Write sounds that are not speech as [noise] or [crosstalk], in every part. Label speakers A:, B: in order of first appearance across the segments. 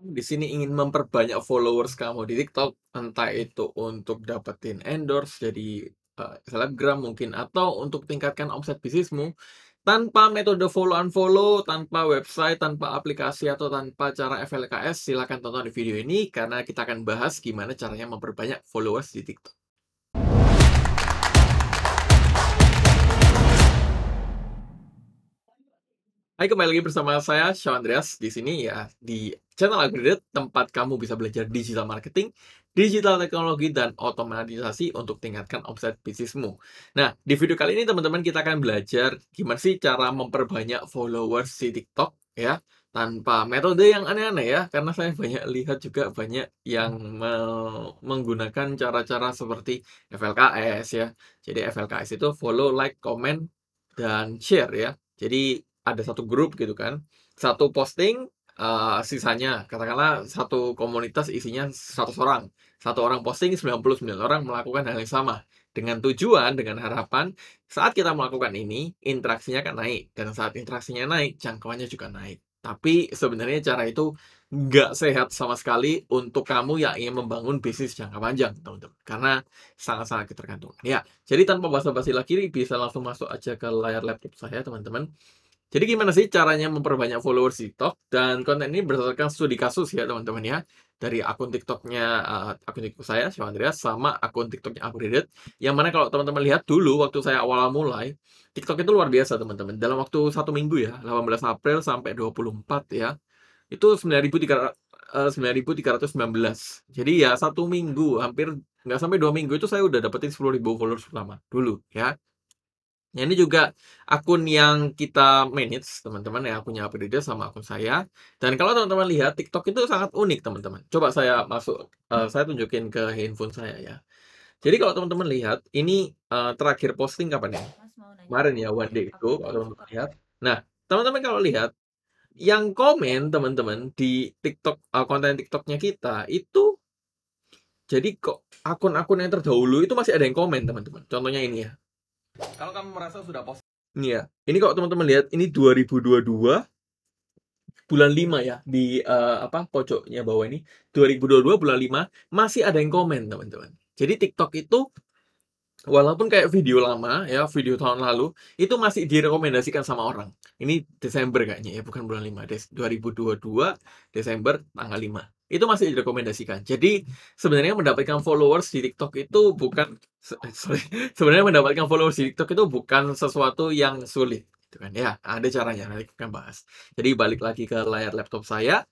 A: di sini ingin memperbanyak followers kamu di TikTok, entah itu untuk dapetin endorse jadi uh, eh, selebgram mungkin atau untuk tingkatkan omset bisnismu tanpa metode follow and follow tanpa website, tanpa aplikasi atau tanpa cara FLKS, silakan tonton di video ini karena kita akan bahas gimana caranya memperbanyak followers di TikTok. Hai, kembali lagi bersama saya, Sean Andreas. Di sini ya, di channel Agridet tempat kamu bisa belajar digital marketing, digital teknologi, dan otomatisasi untuk tingkatkan omset bisnismu. Nah, di video kali ini teman-teman kita akan belajar gimana sih cara memperbanyak followers di TikTok ya, tanpa metode yang aneh-aneh ya, karena saya banyak lihat juga banyak yang me menggunakan cara-cara seperti FLKS ya. Jadi FLKS itu follow, like, comment, dan share ya. Jadi ada satu grup gitu kan satu posting uh, sisanya katakanlah satu komunitas isinya satu orang satu orang posting 99 orang melakukan hal yang sama dengan tujuan dengan harapan saat kita melakukan ini interaksinya akan naik dan saat interaksinya naik jangkauannya juga naik tapi sebenarnya cara itu nggak sehat sama sekali untuk kamu yang ingin membangun bisnis jangka panjang, teman-teman. Karena sangat-sangat ketergantungan. Ya, jadi tanpa basa-basi lagi, bisa langsung masuk aja ke layar laptop saya, teman-teman. Jadi gimana sih caranya memperbanyak followers di TikTok? Dan konten ini berdasarkan studi kasus ya teman-teman ya. Dari akun TikToknya, uh, akun TikTok saya, Syam Andreas, sama akun TikToknya Upgraded. Yang mana kalau teman-teman lihat dulu waktu saya awal mulai, TikTok itu luar biasa teman-teman. Dalam waktu satu minggu ya, 18 April sampai 24 ya, itu 9.319. Eh, Jadi ya satu minggu, hampir nggak sampai dua minggu itu saya udah dapetin 10.000 followers pertama dulu ya. Nah, ini juga akun yang kita manage, teman-teman, ya akunnya dia sama akun saya. Dan kalau teman-teman lihat, TikTok itu sangat unik, teman-teman. Coba saya masuk, uh, saya tunjukin ke handphone saya ya. Jadi kalau teman-teman lihat, ini uh, terakhir posting kapan ya? Kemarin ya, one day itu, kalau teman-teman lihat. Nah, teman-teman kalau lihat, yang komen teman-teman di TikTok, uh, konten TikToknya kita, itu jadi kok akun-akun yang terdahulu itu masih ada yang komen, teman-teman. Contohnya ini ya kalau kamu merasa sudah positif. Iya. Ini kalau teman-teman lihat ini 2022 bulan 5 ya di uh, apa pojoknya bawah ini 2022 bulan 5 masih ada yang komen teman-teman. Jadi TikTok itu walaupun kayak video lama ya video tahun lalu itu masih direkomendasikan sama orang. Ini Desember kayaknya ya bukan bulan 5 Des 2022 Desember tanggal 5 itu masih direkomendasikan. Jadi sebenarnya mendapatkan followers di TikTok itu bukan [laughs] sorry, sebenarnya mendapatkan followers di TikTok itu bukan sesuatu yang sulit gitu kan ya. Ada caranya nanti kita bahas. Jadi balik lagi ke layar laptop saya.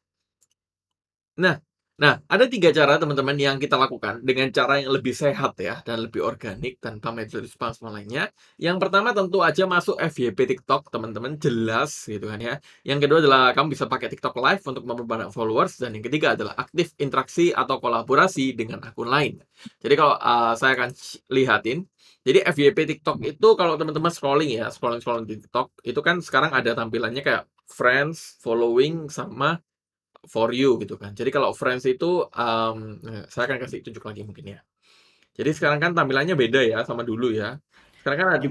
A: Nah, Nah, ada tiga cara teman-teman yang kita lakukan dengan cara yang lebih sehat ya dan lebih organik tanpa media spam lainnya. Yang pertama tentu aja masuk FYP TikTok teman-teman jelas gitu kan ya. Yang kedua adalah kamu bisa pakai TikTok Live untuk memperbanyak followers dan yang ketiga adalah aktif interaksi atau kolaborasi dengan akun lain. Jadi kalau uh, saya akan lihatin jadi FYP TikTok itu kalau teman-teman scrolling ya, scrolling-scrolling di TikTok itu kan sekarang ada tampilannya kayak friends, following sama for you gitu kan. Jadi kalau friends itu um, saya akan kasih tunjuk lagi mungkin ya. Jadi sekarang kan tampilannya beda ya sama dulu ya. Sekarang kan ada,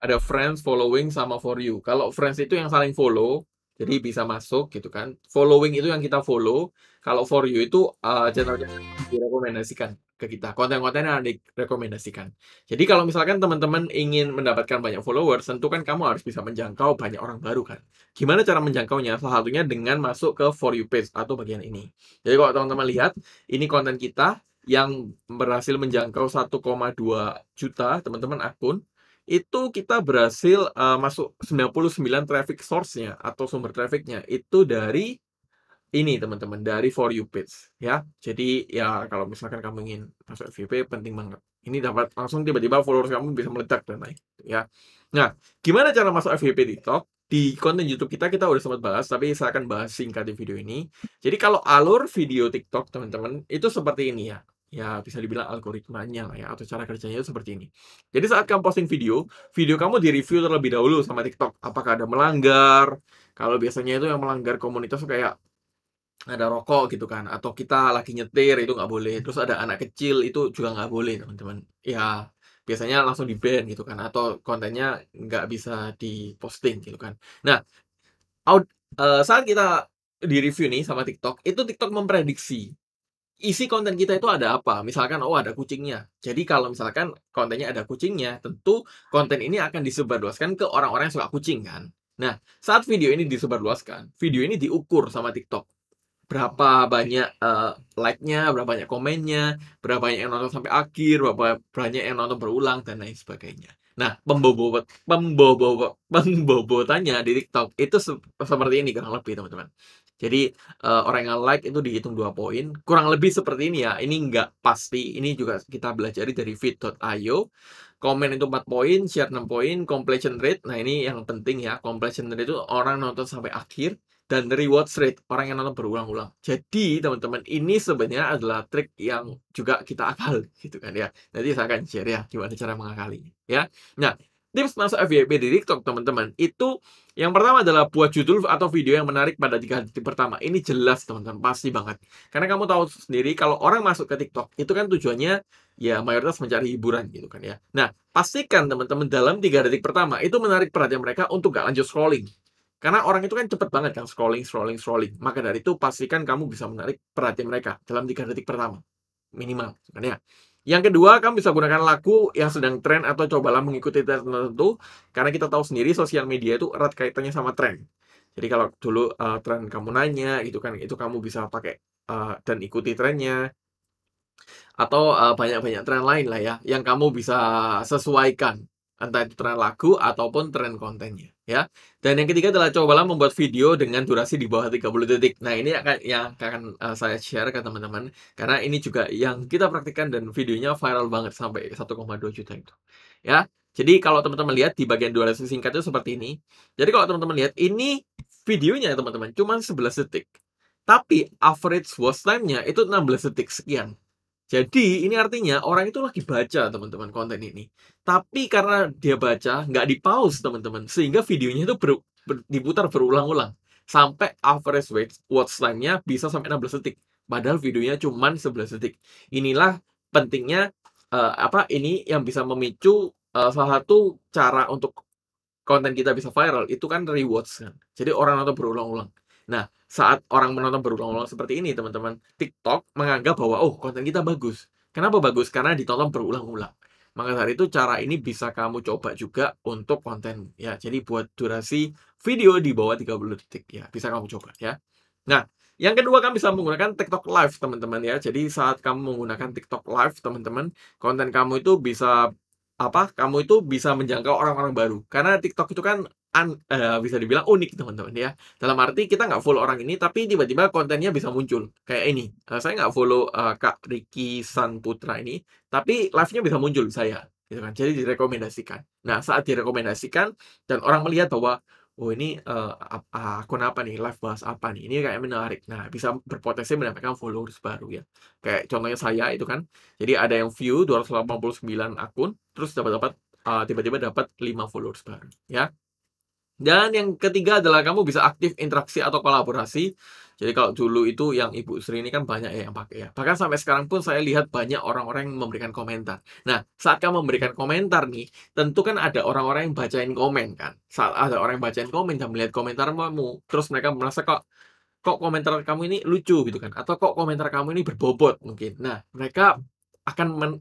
A: ada friends, following sama for you. Kalau friends itu yang saling follow, jadi bisa masuk gitu kan. Following itu yang kita follow. Kalau for you itu uh, eh, channel yang direkomendasikan ke kita. Konten-konten yang direkomendasikan. Jadi kalau misalkan teman-teman ingin mendapatkan banyak followers, tentu kan kamu harus bisa menjangkau banyak orang baru kan. Gimana cara menjangkaunya? Salah satunya dengan masuk ke for you page atau bagian ini. Jadi kalau teman-teman lihat, ini konten kita yang berhasil menjangkau 1,2 juta teman-teman akun itu kita berhasil uh, masuk 99 traffic source-nya atau sumber traffic-nya itu dari ini teman-teman dari for you page ya. Jadi ya kalau misalkan kamu ingin masuk FYP penting banget. Ini dapat langsung tiba-tiba followers kamu bisa meledak dan naik ya. Nah, gimana cara masuk FYP TikTok? Di konten YouTube kita kita udah sempat bahas tapi saya akan bahas singkat di video ini. Jadi kalau alur video TikTok teman-teman itu seperti ini ya ya bisa dibilang algoritmanya lah ya atau cara kerjanya itu seperti ini. Jadi saat kamu posting video, video kamu direview terlebih dahulu sama TikTok apakah ada melanggar. Kalau biasanya itu yang melanggar komunitas kayak ada rokok gitu kan atau kita lagi nyetir itu nggak boleh terus ada anak kecil itu juga nggak boleh teman-teman ya biasanya langsung di ban gitu kan atau kontennya nggak bisa diposting gitu kan nah out, uh, saat kita di review nih sama TikTok itu TikTok memprediksi isi konten kita itu ada apa? Misalkan, oh ada kucingnya. Jadi kalau misalkan kontennya ada kucingnya, tentu konten ini akan disebarluaskan ke orang-orang yang suka kucing kan. Nah, saat video ini disebarluaskan, video ini diukur sama TikTok. Berapa banyak uh, like-nya, berapa banyak komennya, berapa banyak yang nonton sampai akhir, berapa banyak yang nonton berulang, dan lain sebagainya. Nah, pembobot, pembobot, pembobotannya di TikTok itu se seperti ini kurang lebih, teman-teman. Jadi uh, orang yang like itu dihitung dua poin, kurang lebih seperti ini ya, ini nggak pasti, ini juga kita belajar dari feed.io. Komen itu 4 poin, share 6 poin, completion rate, nah ini yang penting ya, completion rate itu orang nonton sampai akhir, dan reward rate, orang yang nonton berulang-ulang. Jadi teman-teman, ini sebenarnya adalah trik yang juga kita akal gitu kan ya. Nanti saya akan share ya, gimana cara mengakali. ya. Nah, Tips masuk FYP di TikTok, teman-teman. Itu yang pertama adalah buat judul atau video yang menarik pada tiga detik pertama. Ini jelas, teman-teman. Pasti banget. Karena kamu tahu sendiri, kalau orang masuk ke TikTok, itu kan tujuannya ya mayoritas mencari hiburan gitu kan ya. Nah, pastikan teman-teman dalam tiga detik pertama itu menarik perhatian mereka untuk gak lanjut scrolling. Karena orang itu kan cepet banget yang scrolling, scrolling, scrolling. Maka dari itu pastikan kamu bisa menarik perhatian mereka dalam tiga detik pertama. Minimal. Gitu kan ya. Yang kedua, kamu bisa gunakan laku yang sedang tren atau cobalah mengikuti tren tertentu karena kita tahu sendiri sosial media itu erat kaitannya sama tren. Jadi kalau dulu uh, tren kamu nanya gitu kan, itu kamu bisa pakai uh, dan ikuti trennya. Atau banyak eh, banyak-banyak tren lain lah ya yang kamu bisa sesuaikan entah itu tren lagu ataupun tren kontennya ya. Dan yang ketiga adalah cobalah membuat video dengan durasi di bawah 30 detik. Nah, ini akan yang akan eh, saya share ke teman-teman karena ini juga yang kita praktikkan dan videonya viral banget sampai 1,2 juta itu. Ya. Jadi kalau teman-teman lihat di bagian durasi singkat itu seperti ini. Jadi kalau teman-teman lihat ini videonya teman-teman cuman 11 detik. Tapi average watch time-nya itu 16 detik sekian. Jadi ini artinya orang itu lagi baca teman-teman konten ini. Tapi karena dia baca nggak di pause teman-teman sehingga videonya itu ber, ber, diputar berulang-ulang sampai average watch, watch time-nya bisa sampai 16 detik. Padahal videonya cuma 11 detik. Inilah pentingnya uh, apa ini yang bisa memicu uh, salah satu cara untuk konten kita bisa viral itu kan rewards kan. Jadi orang nonton berulang-ulang. Nah, saat orang menonton berulang-ulang seperti ini, teman-teman, TikTok menganggap bahwa, oh, konten kita bagus. Kenapa bagus? Karena ditonton berulang-ulang. Maka dari itu, cara ini bisa kamu coba juga untuk konten. Ya, jadi buat durasi video di bawah 30 detik. Ya, bisa kamu coba ya. Nah, yang kedua kamu bisa menggunakan TikTok Live, teman-teman ya. Jadi saat kamu menggunakan TikTok Live, teman-teman, konten kamu itu bisa apa kamu itu bisa menjangkau orang-orang baru karena TikTok itu kan un, uh, eh, bisa dibilang unik teman-teman ya dalam arti kita nggak follow orang ini tapi tiba-tiba kontennya bisa muncul kayak ini uh, saya nggak follow uh, kak Riki San Putra ini tapi live-nya bisa muncul saya gitu kan jadi direkomendasikan nah saat direkomendasikan dan orang melihat bahwa oh ini uh, akun apa nih live bahas apa nih ini kayak menarik nah bisa berpotensi mendapatkan followers baru ya kayak contohnya saya itu kan jadi ada yang view 289 akun terus dapat dapat uh, tiba-tiba dapat 5 followers baru ya dan yang ketiga adalah kamu bisa aktif interaksi atau kolaborasi. Jadi kalau dulu itu yang Ibu Sri ini kan banyak ya yang pakai ya. Bahkan sampai sekarang pun saya lihat banyak orang-orang yang memberikan komentar. Nah, saat kamu memberikan komentar nih, tentu kan ada orang-orang yang bacain komen kan. Saat ada orang yang bacain komen dan melihat komentar kamu, terus mereka merasa kok kok komentar kamu ini lucu gitu kan atau kok komentar kamu ini berbobot mungkin. Nah, mereka akan men,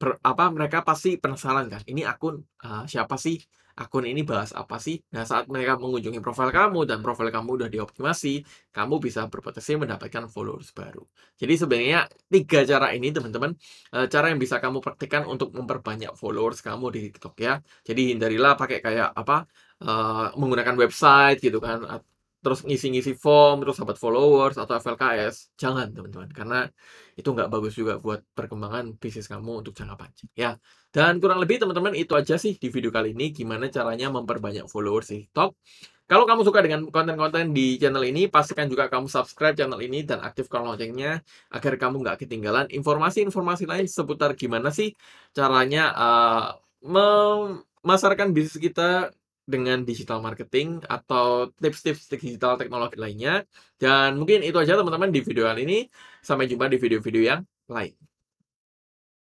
A: ber, apa mereka pasti penasaran kan. Ini akun uh, siapa sih? akun ini bahas apa sih? Nah, saat mereka mengunjungi profil kamu dan profil kamu sudah dioptimasi, kamu bisa berpotensi mendapatkan followers baru. Jadi sebenarnya tiga cara ini teman-teman, eh, cara yang bisa kamu praktikkan untuk memperbanyak followers kamu di TikTok ya. Jadi hindarilah pakai kayak apa? Uh, menggunakan website gitu kan terus ngisi-ngisi form, terus dapat followers atau FLKS. Jangan, teman-teman, karena itu nggak bagus juga buat perkembangan bisnis kamu untuk jangka panjang. Ya, dan kurang lebih teman-teman itu aja sih di video kali ini gimana caranya memperbanyak followers di TikTok. Kalau kamu suka dengan konten-konten di channel ini, pastikan juga kamu subscribe channel ini dan aktifkan loncengnya agar kamu nggak ketinggalan informasi-informasi lain seputar gimana sih caranya uh, memasarkan bisnis kita dengan digital marketing atau tips-tips digital teknologi lainnya. Dan mungkin itu aja teman-teman di video kali ini. Sampai jumpa di video-video yang lain.